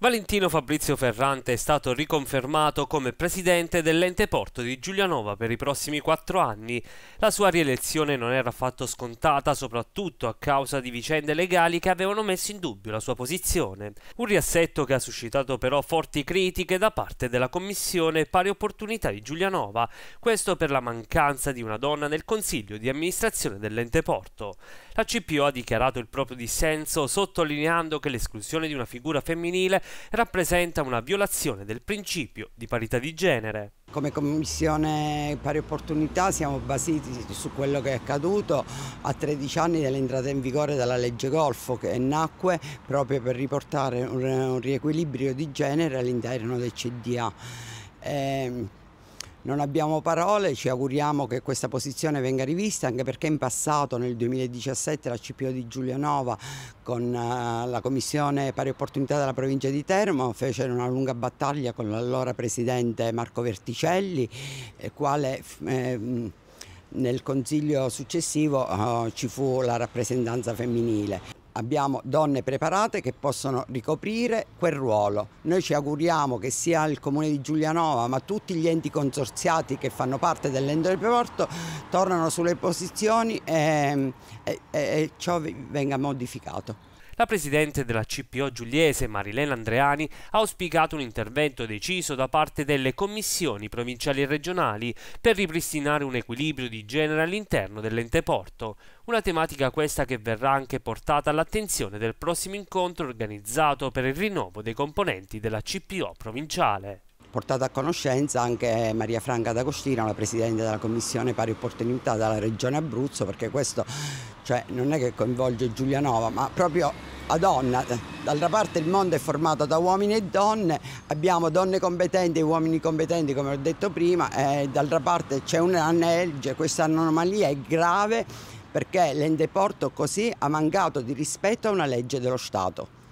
Valentino Fabrizio Ferrante è stato riconfermato come presidente dell'ente porto di Giulianova per i prossimi quattro anni. La sua rielezione non era affatto scontata, soprattutto a causa di vicende legali che avevano messo in dubbio la sua posizione. Un riassetto che ha suscitato però forti critiche da parte della Commissione Pari Opportunità di Giulianova, questo per la mancanza di una donna nel consiglio di amministrazione dell'ente porto. La CPO ha dichiarato il proprio dissenso sottolineando che l'esclusione di una figura femminile rappresenta una violazione del principio di parità di genere. Come Commissione Pari Opportunità siamo basati su quello che è accaduto a 13 anni dall'entrata in vigore della legge Golfo che nacque proprio per riportare un riequilibrio di genere all'interno del CDA. Eh, non abbiamo parole, ci auguriamo che questa posizione venga rivista anche perché in passato nel 2017 la CPO di Giulianova con eh, la Commissione Pari Opportunità della provincia di Termo fece una lunga battaglia con l'allora presidente Marco Verticelli, il eh, quale eh, nel consiglio successivo ci fu la rappresentanza femminile abbiamo donne preparate che possono ricoprire quel ruolo. Noi ci auguriamo che sia il Comune di Giulianova ma tutti gli enti consorziati che fanno parte dell'Endo del Preporto tornano sulle posizioni e, e, e ciò venga modificato. La presidente della CPO Giuliese, Marilena Andreani, ha auspicato un intervento deciso da parte delle commissioni provinciali e regionali per ripristinare un equilibrio di genere all'interno dell'ente porto, una tematica questa che verrà anche portata all'attenzione del prossimo incontro organizzato per il rinnovo dei componenti della CPO provinciale portato a conoscenza anche Maria Franca D'Agostino, la Presidente della Commissione Pari Opportunità della Regione Abruzzo, perché questo cioè, non è che coinvolge Giulianova, ma proprio a donna. D'altra parte il mondo è formato da uomini e donne, abbiamo donne competenti e uomini competenti come ho detto prima, e d'altra parte c'è un'anelge, questa anomalia è grave perché l'endeporto così ha mancato di rispetto a una legge dello Stato.